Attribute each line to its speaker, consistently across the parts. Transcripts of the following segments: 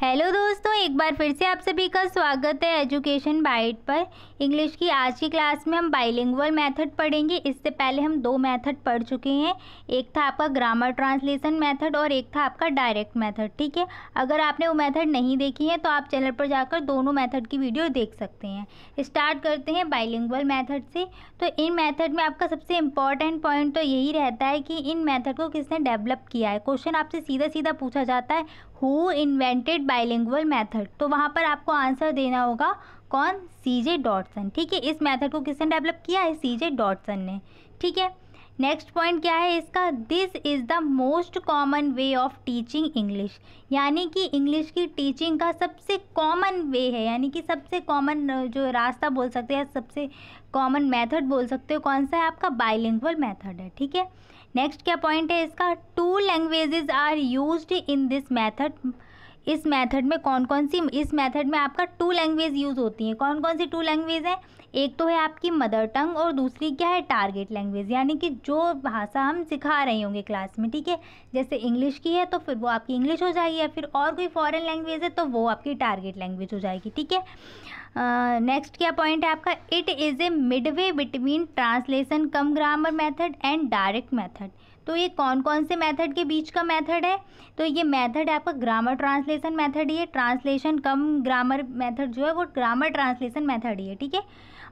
Speaker 1: hello दोस्तों एक बार फिर से आप सभी का स्वागत है एजुकेशन बाइट पर इंग्लिश की आज की क्लास में हम बाइलिंगुअल मेथड पढ़ेंगे इससे पहले हम दो मेथड पढ़ चुके हैं एक था आपका ग्रामर ट्रांसलेशन मेथड और एक था आपका डायरेक्ट मेथड ठीक है अगर आपने वो मेथड नहीं देखी है तो आप चैनल पर जाकर दोनों मैथड की वीडियो देख सकते हैं स्टार्ट करते हैं बाइलिंगुअल मैथड से तो इन मैथड में आपका सबसे इम्पॉर्टेंट पॉइंट तो यही रहता है कि इन मैथड को किसने डेवलप किया है क्वेश्चन आपसे सीधा सीधा पूछा जाता है हु इन्वेंटेड बाइलिंगुअल मेथड तो वहाँ पर आपको आंसर देना होगा कौन सी जे डॉटसन ठीक है इस मेथड को किसने डेवलप किया है सी जे डॉटसन ने ठीक है नेक्स्ट पॉइंट क्या है इसका this is the most common way of teaching English यानी कि इंग्लिश की टीचिंग का सबसे कॉमन वे है यानी कि सबसे कॉमन जो रास्ता बोल सकते हैं सबसे कॉमन मेथड बोल सकते हो कौन सा है आपका बाइलिंगुअल मेथड है ठीक है नेक्स्ट क्या पॉइंट है इसका two languages are used in this method इस मेथड में कौन कौन सी इस मेथड में आपका टू लैंग्वेज यूज़ होती हैं कौन कौन सी टू लैंग्वेज हैं एक तो है आपकी मदर टंग और दूसरी क्या है टारगेट लैंग्वेज यानी कि जो भाषा हम सिखा रहे होंगे क्लास में ठीक है जैसे इंग्लिश की है तो फिर वो आपकी इंग्लिश हो जाएगी या फिर और कोई फॉरेन लैंग्वेज है तो वो आपकी टारगेट लैंग्वेज हो जाएगी ठीक है नेक्स्ट क्या पॉइंट है आपका it is a midway between translation cum grammar method and direct method तो ये कौन कौन से मेथड के बीच का मेथड है तो ये मेथड आपका ग्रामर ट्रांसलेशन मेथड ही है ट्रांसलेशन कम ग्रामर मेथड जो है वो ग्रामर ट्रांसलेशन मेथड ही है ठीक है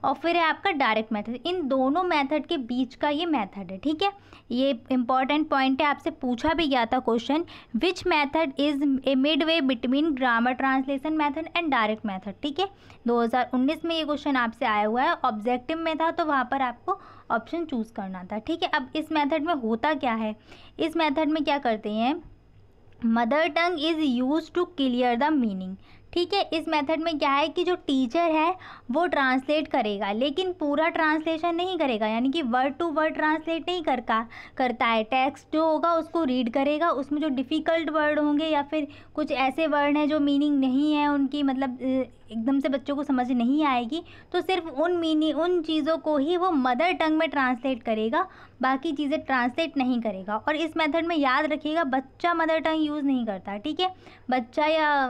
Speaker 1: और फिर है आपका डायरेक्ट मेथड इन दोनों मेथड के बीच का ये मेथड है ठीक है ये इंपॉर्टेंट पॉइंट है आपसे पूछा भी गया था question which method is a mid between grammar translation method and direct method ठीक है 2019 में ये क्वेश्चन आपसे आया हुआ है ऑब्जेक्टिव में था तो वहाँ पर आपको ऑप्शन चूज़ करना था ठीक है अब इस मेथड में होता क्या है इस मेथड में क्या करते हैं mother tongue is use to clear the meaning ठीक है इस मेथड में क्या है कि जो टीचर है वो ट्रांसलेट करेगा लेकिन पूरा ट्रांसलेशन नहीं करेगा यानी कि वर्ड टू वर्ड ट्रांसलेट नहीं करका करता है टेक्स्ट जो होगा उसको रीड करेगा उसमें जो डिफ़िकल्ट वर्ड होंगे या फिर कुछ ऐसे वर्ड हैं जो मीनिंग नहीं है उनकी मतलब एकदम से बच्चों को समझ नहीं आएगी तो सिर्फ उन मीनी उन चीज़ों को ही वो मदर टंग में ट्रांसलेट करेगा बाकी चीज़ें ट्रांसलेट नहीं करेगा और इस मेथड में याद रखिएगा बच्चा मदर टंग यूज़ नहीं करता ठीक है बच्चा या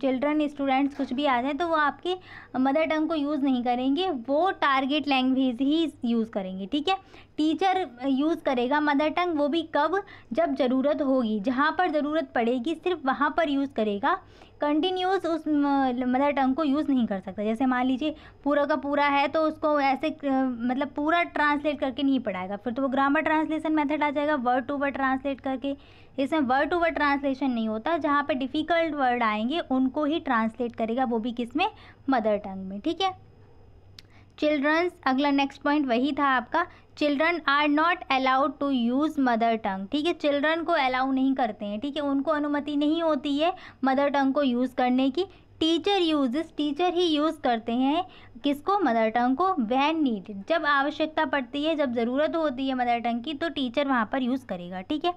Speaker 1: चिल्ड्रन स्टूडेंट्स कुछ भी आ जाए तो वो आपके मदर टंग को यूज़ नहीं करेंगे वो टारगेट लैंग्वेज ही यूज़ करेंगे ठीक है टीचर यूज़ करेगा मदर टंग वो भी कब जब ज़रूरत होगी जहाँ पर ज़रूरत पड़ेगी सिर्फ वहाँ पर यूज़ करेगा कंटिन्यूस उस मदर टंग को यूज़ नहीं कर सकता जैसे मान लीजिए पूरा का पूरा है तो उसको ऐसे मतलब पूरा ट्रांसलेट करके नहीं पढ़ाएगा फिर तो वो ग्रामर ट्रांसलेशन मेथड आ जाएगा वर्ड टू वर्ड ट्रांसलेट करके इसमें वर्ड टू वर्ड ट्रांसलेशन नहीं होता जहाँ पर डिफ़िकल्ट वर्ड आएंगे उनको ही ट्रांसलेट करेगा वो भी किस में मदर टंग में ठीक है चिल्ड्रंस अगला नेक्स्ट पॉइंट वही था आपका children are not allowed to use mother tongue ठीक है चिल्ड्रन को अलाउ नहीं करते हैं ठीक है उनको अनुमति नहीं होती है मदर टंग को यूज़ करने की टीचर यूजेस टीचर ही यूज़ करते हैं किसको मदर टंग को वैन नीड जब आवश्यकता पड़ती है जब ज़रूरत होती है मदर टंग की तो टीचर वहाँ पर यूज़ करेगा ठीक है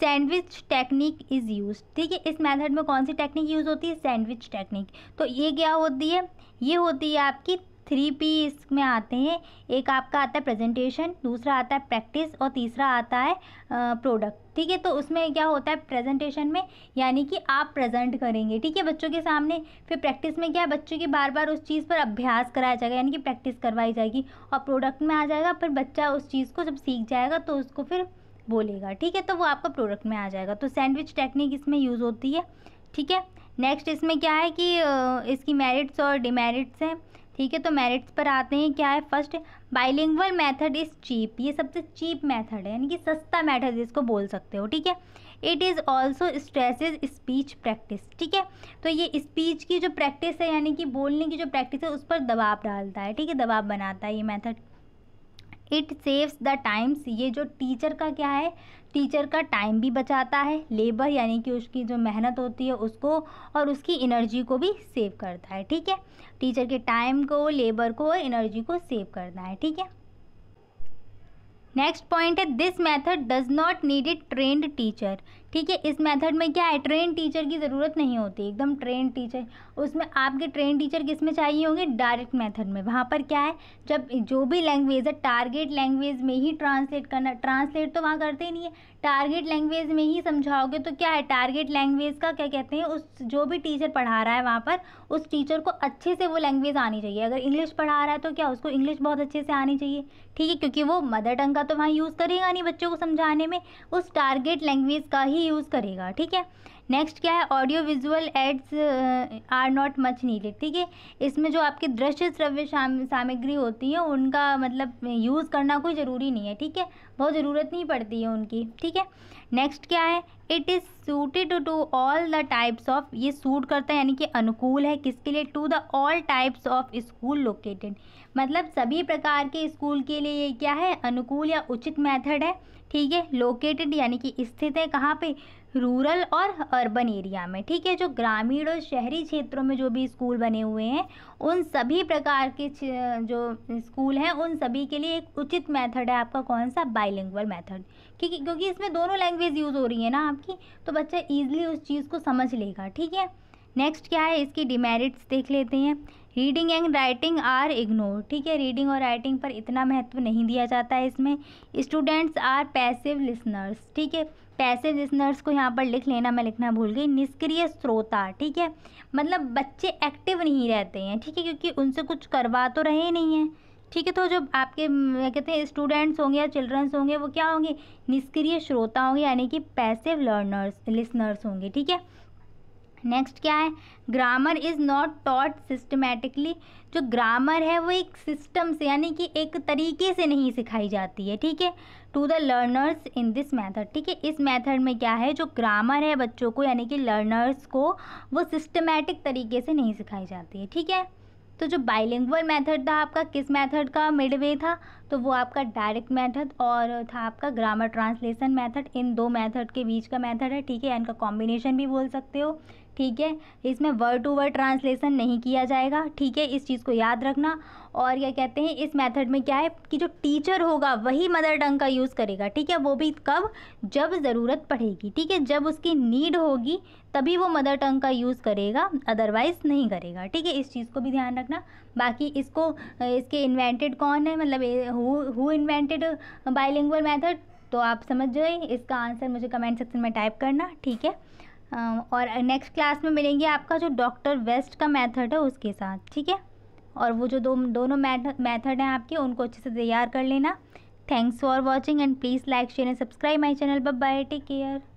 Speaker 1: सैंडविच टेक्निक इज़ यूज ठीक है इस मेथड में कौन सी टेक्निक यूज़ होती है सैंडविच टेक्निक तो ये क्या होती है ये होती है आपकी थ्री पी इसमें आते हैं एक आपका आता है प्रेजेंटेशन दूसरा आता है प्रैक्टिस और तीसरा आता है प्रोडक्ट ठीक है तो उसमें क्या होता है प्रेजेंटेशन में यानी कि आप प्रेजेंट करेंगे ठीक है बच्चों के सामने फिर प्रैक्टिस में क्या है बच्चों की बार बार उस चीज़ पर अभ्यास कराया जाएगा यानी कि प्रैक्टिस करवाई जाएगी और प्रोडक्ट में आ जाएगा फिर बच्चा उस चीज़ को जब सीख जाएगा तो उसको फिर बोलेगा ठीक है तो वो आपका प्रोडक्ट में आ जाएगा तो सैंडविच टेक्निक इसमें यूज़ होती है ठीक है नेक्स्ट इसमें क्या है कि इसकी मेरिट्स और डिमेरिट्स हैं ठीक है तो मेरिट्स पर आते हैं क्या है first bilingual method is cheap ये सबसे चीप मेथड है यानी कि सस्ता मेथड इसको बोल सकते हो ठीक है it is also stresses speech practice ठीक है तो ये स्पीच की जो प्रैक्टिस है यानी कि बोलने की जो प्रैक्टिस है उस पर दबाव डालता है ठीक है दबाव बनाता है ये method it saves the times ये जो टीचर का क्या है टीचर का टाइम भी बचाता है लेबर यानी कि उसकी जो मेहनत होती है उसको और उसकी एनर्जी को भी सेव करता है ठीक है टीचर के टाइम को लेबर को और एनर्जी को सेव करना है ठीक है नेक्स्ट पॉइंट है this method does not need a trained teacher ठीक है इस मेथड में क्या है ट्रेन टीचर की ज़रूरत नहीं होती एकदम ट्रेन टीचर उसमें आपके ट्रेन टीचर किस में चाहिए होंगे डायरेक्ट मेथड में वहाँ पर क्या है जब जो भी लैंग्वेज है टारगेट लैंग्वेज में ही ट्रांसलेट करना ट्रांसलेट तो वहाँ करते ही नहीं है टारगेट लैंग्वेज में ही समझाओगे तो क्या है टारगेट लैंग्वेज का क्या कहते हैं उस जो भी टीचर पढ़ा रहा है वहाँ पर उस टीचर को अच्छे से वो लैंग्वेज आनी चाहिए अगर इंग्लिश पढ़ा रहा है तो क्या उसको इंग्लिश बहुत अच्छे से आनी चाहिए ठीक है क्योंकि वो मदर टंग का तो वहाँ यूज़ करेगा नहीं बच्चों को समझाने में उस टारगेट लैंग्वेज का ही ही यूज़ करेगा ठीक है नेक्स्ट क्या है audio visual aids are not much needed ठीक है इसमें जो आपकी दृश्य श्रव्य सामग्री होती है उनका मतलब यूज़ करना कोई ज़रूरी नहीं है ठीक है बहुत ज़रूरत नहीं पड़ती है उनकी ठीक है नेक्स्ट क्या है it is suited to all the types of ये सूट करता है यानी कि अनुकूल है किसके लिए to the all types of school located मतलब सभी प्रकार के स्कूल के लिए ये क्या है अनुकूल या उचित मेथड है ठीक है लोकेटेड यानी कि स्थित है कहाँ पे रूरल और अर्बन एरिया में ठीक है जो ग्रामीण और शहरी क्षेत्रों में जो भी स्कूल बने हुए हैं उन सभी प्रकार के जो स्कूल हैं उन सभी के लिए एक उचित मेथड है आपका कौन सा बाइलिंगुअल मेथड है क्योंकि इसमें दोनों लैंग्वेज यूज़ हो रही है ना आपकी तो बच्चा ईजिली उस चीज़ को समझ लेगा ठीक है नेक्स्ट क्या है इसकी डिमेरिट्स देख लेते हैं reading and writing are ignore ठीक है रीडिंग और राइटिंग पर इतना महत्व नहीं दिया जाता है इसमें स्टूडेंट्स आर पैसिव लिसनर्स ठीक है पैसे लिसनर्स को यहाँ पर लिख लेना मैं लिखना भूल गई निष्क्रिय श्रोता ठीक है मतलब बच्चे एक्टिव नहीं रहते हैं ठीक है क्योंकि उनसे कुछ करवा तो रहे नहीं हैं ठीक है तो जो आपके कहते हैं स्टूडेंट्स होंगे या चिल्ड्रंस होंगे वो क्या होंगे निष्क्रिय श्रोता होंगे यानी कि पैसिव लर्नर्स लिसनर्स होंगे ठीक है नेक्स्ट क्या है grammar is not taught systematically जो ग्रामर है वो एक सिस्टम से यानी कि एक तरीके से नहीं सिखाई जाती है ठीक है to the learners in this method ठीक है इस मैथड में क्या है जो ग्रामर है बच्चों को यानी कि लर्नर्स को वो सिस्टमेटिक तरीके से नहीं सिखाई जाती है ठीक है तो जो बाइलिंगुअल मैथड था आपका किस मैथड का वे था तो वो आपका डायरेक्ट मेथड और था आपका ग्रामर ट्रांसलेशन मेथड इन दो मेथड के बीच का मेथड है ठीक है इनका कॉम्बिनेशन भी बोल सकते हो ठीक है इसमें वर्ड टू वर्ड ट्रांसलेशन नहीं किया जाएगा ठीक है इस चीज़ को याद रखना और क्या कहते हैं इस मेथड में क्या है कि जो टीचर होगा वही मदर टंग का यूज़ करेगा ठीक है वो भी कब जब ज़रूरत पड़ेगी ठीक है जब उसकी नीड होगी तभी वो मदर टंग का यूज़ करेगा अदरवाइज़ नहीं करेगा ठीक है इस चीज़ को भी ध्यान रखना बाकी इसको इसके इन्वेंटेड कौन है मतलब हु इन्वेंटेड बाइलिंगुअल मैथड तो आप समझ जाए इसका आंसर मुझे कमेंट सेक्शन में टाइप करना ठीक है और नेक्स्ट क्लास में मिलेंगे आपका जो डॉक्टर वेस्ट का मेथड है उसके साथ ठीक है और वो जो दो दोनों मेथड हैं आपके उनको अच्छे से तैयार कर लेना thanks for watching and please like share and subscribe my channel bye take care